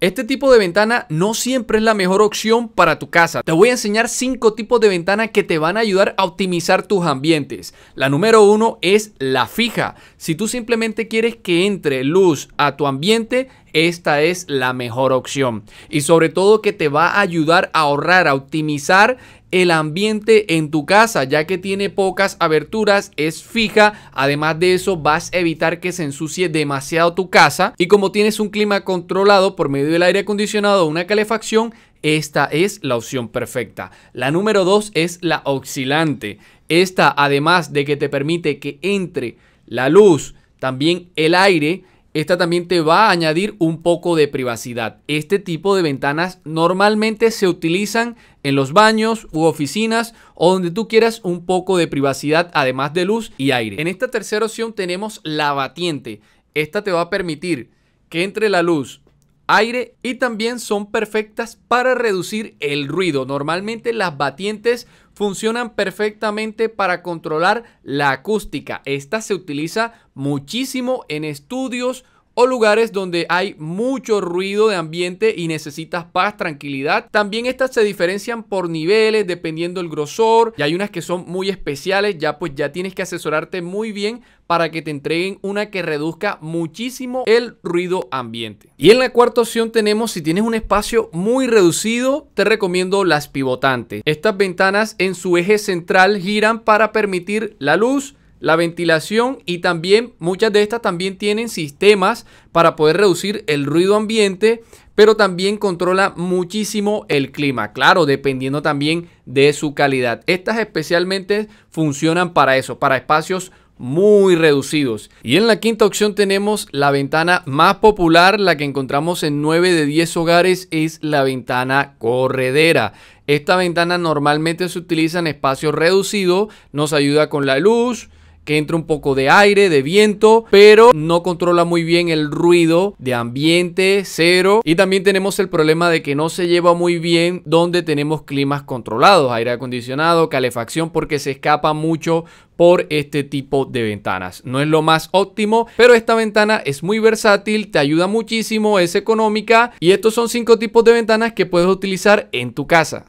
Este tipo de ventana no siempre es la mejor opción para tu casa. Te voy a enseñar 5 tipos de ventanas que te van a ayudar a optimizar tus ambientes. La número 1 es la fija. Si tú simplemente quieres que entre luz a tu ambiente, esta es la mejor opción. Y sobre todo que te va a ayudar a ahorrar, a optimizar el ambiente en tu casa, ya que tiene pocas aberturas, es fija, además de eso vas a evitar que se ensucie demasiado tu casa y como tienes un clima controlado por medio del aire acondicionado o una calefacción, esta es la opción perfecta. La número 2 es la oscilante. Esta además de que te permite que entre la luz, también el aire, esta también te va a añadir un poco de privacidad. Este tipo de ventanas normalmente se utilizan en los baños u oficinas o donde tú quieras un poco de privacidad además de luz y aire. En esta tercera opción tenemos la batiente. Esta te va a permitir que entre la luz aire y también son perfectas para reducir el ruido. Normalmente las batientes funcionan perfectamente para controlar la acústica. Esta se utiliza muchísimo en estudios lugares donde hay mucho ruido de ambiente y necesitas paz, tranquilidad. También estas se diferencian por niveles dependiendo el grosor y hay unas que son muy especiales, ya pues ya tienes que asesorarte muy bien para que te entreguen una que reduzca muchísimo el ruido ambiente. Y en la cuarta opción tenemos si tienes un espacio muy reducido, te recomiendo las pivotantes. Estas ventanas en su eje central giran para permitir la luz, la ventilación y también muchas de estas también tienen sistemas para poder reducir el ruido ambiente, pero también controla muchísimo el clima, claro, dependiendo también de su calidad. Estas especialmente funcionan para eso, para espacios muy reducidos. Y en la quinta opción tenemos la ventana más popular, la que encontramos en 9 de 10 hogares, es la ventana corredera. Esta ventana normalmente se utiliza en espacios reducidos, nos ayuda con la luz, que entra un poco de aire, de viento, pero no controla muy bien el ruido de ambiente cero. Y también tenemos el problema de que no se lleva muy bien donde tenemos climas controlados, aire acondicionado, calefacción, porque se escapa mucho por este tipo de ventanas. No es lo más óptimo, pero esta ventana es muy versátil, te ayuda muchísimo, es económica y estos son cinco tipos de ventanas que puedes utilizar en tu casa.